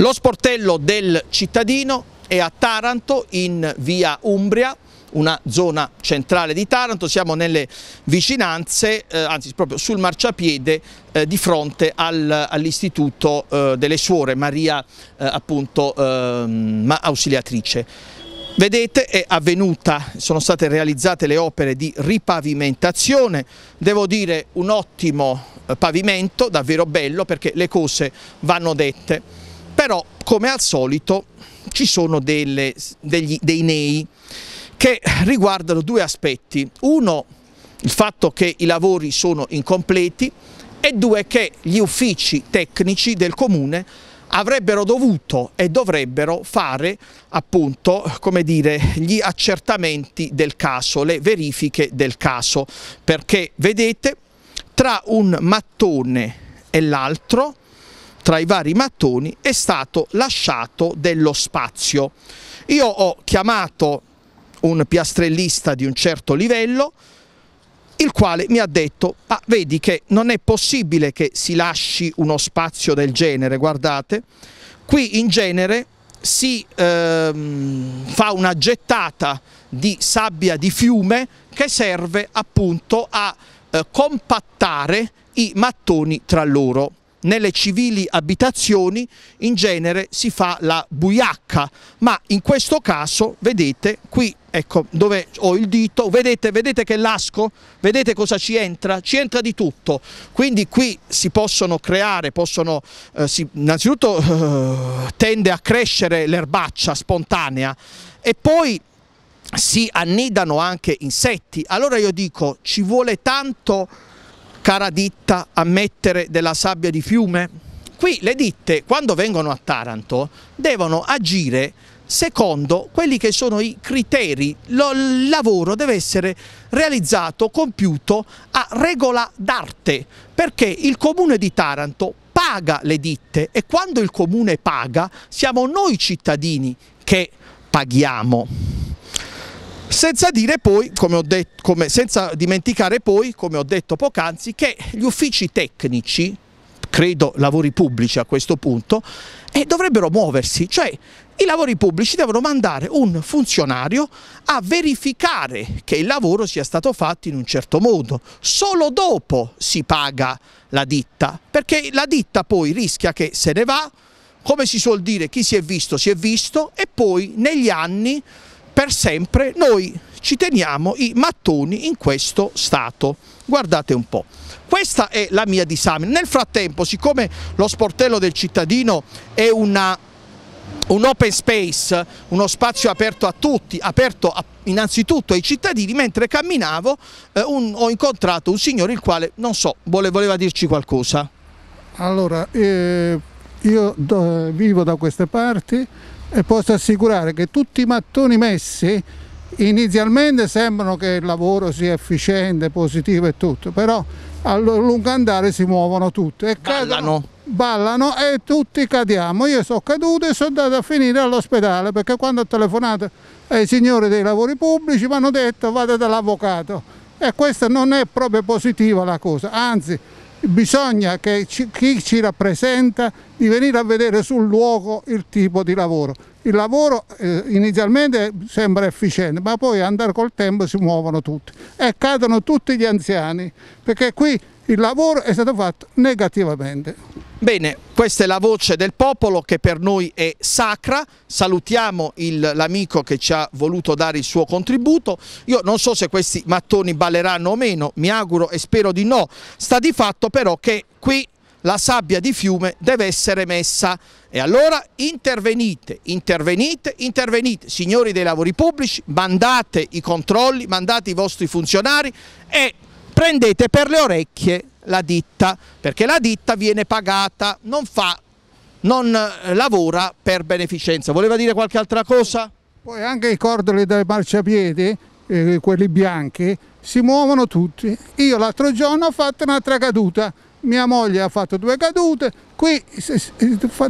Lo sportello del cittadino è a Taranto in via Umbria una zona centrale di Taranto, siamo nelle vicinanze, eh, anzi proprio sul marciapiede eh, di fronte al, all'istituto eh, delle suore Maria eh, appunto ehm, ausiliatrice. Vedete è avvenuta, sono state realizzate le opere di ripavimentazione, devo dire un ottimo eh, pavimento, davvero bello perché le cose vanno dette però come al solito ci sono delle, degli, dei nei che riguardano due aspetti, uno il fatto che i lavori sono incompleti e due che gli uffici tecnici del comune avrebbero dovuto e dovrebbero fare appunto come dire gli accertamenti del caso, le verifiche del caso perché vedete tra un mattone e l'altro tra i vari mattoni è stato lasciato dello spazio. Io ho chiamato un piastrellista di un certo livello, il quale mi ha detto, ah, vedi che non è possibile che si lasci uno spazio del genere, guardate, qui in genere si ehm, fa una gettata di sabbia di fiume che serve appunto a eh, compattare i mattoni tra loro nelle civili abitazioni in genere si fa la buiacca, ma in questo caso vedete qui ecco dove ho il dito, vedete, vedete che lasco, vedete cosa ci entra? Ci entra di tutto, quindi qui si possono creare, possono, eh, si, innanzitutto eh, tende a crescere l'erbaccia spontanea e poi si annidano anche insetti, allora io dico ci vuole tanto cara ditta a mettere della sabbia di fiume? Qui le ditte, quando vengono a Taranto, devono agire secondo quelli che sono i criteri. Lo, il lavoro deve essere realizzato, compiuto a regola d'arte, perché il comune di Taranto paga le ditte e quando il comune paga siamo noi cittadini che paghiamo senza, poi, detto, come, senza dimenticare poi, come ho detto poc'anzi, che gli uffici tecnici, credo lavori pubblici a questo punto, eh, dovrebbero muoversi, cioè i lavori pubblici devono mandare un funzionario a verificare che il lavoro sia stato fatto in un certo modo, solo dopo si paga la ditta, perché la ditta poi rischia che se ne va, come si suol dire, chi si è visto si è visto e poi negli anni per sempre noi ci teniamo i mattoni in questo stato. Guardate un po'. Questa è la mia disamina. Nel frattempo, siccome lo sportello del cittadino è una, un open space, uno spazio aperto a tutti, aperto a innanzitutto ai cittadini, mentre camminavo eh, un, ho incontrato un signore il quale, non so, vole, voleva dirci qualcosa. Allora, eh, io do, vivo da queste parti, e posso assicurare che tutti i mattoni messi inizialmente sembrano che il lavoro sia efficiente, positivo e tutto, però a lungo andare si muovono tutti e ballano. Cadono, ballano e tutti cadiamo. Io sono caduto e sono andato a finire all'ospedale perché quando ho telefonato ai signori dei lavori pubblici mi hanno detto vada dall'avvocato e questa non è proprio positiva la cosa, anzi bisogna che ci, chi ci rappresenta di venire a vedere sul luogo il tipo di lavoro. Il lavoro eh, inizialmente sembra efficiente, ma poi andare col tempo si muovono tutti e cadono tutti gli anziani, perché qui il lavoro è stato fatto negativamente. Bene, questa è la voce del popolo che per noi è sacra, salutiamo l'amico che ci ha voluto dare il suo contributo, io non so se questi mattoni balleranno o meno, mi auguro e spero di no, sta di fatto però che qui la sabbia di fiume deve essere messa e allora intervenite, intervenite, intervenite, signori dei lavori pubblici, mandate i controlli, mandate i vostri funzionari e prendete per le orecchie la ditta, perché la ditta viene pagata, non fa, non eh, lavora per beneficenza. Voleva dire qualche altra cosa? Poi anche i cordoli dei marciapiede, eh, quelli bianchi, si muovono tutti. Io l'altro giorno ho fatto un'altra caduta, mia moglie ha fatto due cadute, qui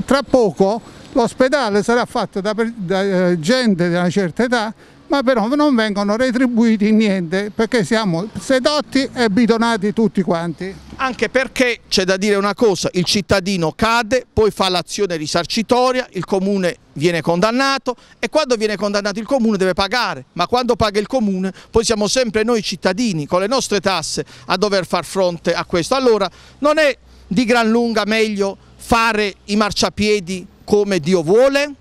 tra poco L'ospedale sarà fatto da, da eh, gente di una certa età ma però non vengono retribuiti niente perché siamo sedotti e bidonati tutti quanti. Anche perché c'è da dire una cosa, il cittadino cade, poi fa l'azione risarcitoria, il comune viene condannato e quando viene condannato il comune deve pagare, ma quando paga il comune poi siamo sempre noi cittadini con le nostre tasse a dover far fronte a questo. Allora non è di gran lunga meglio fare i marciapiedi come Dio vuole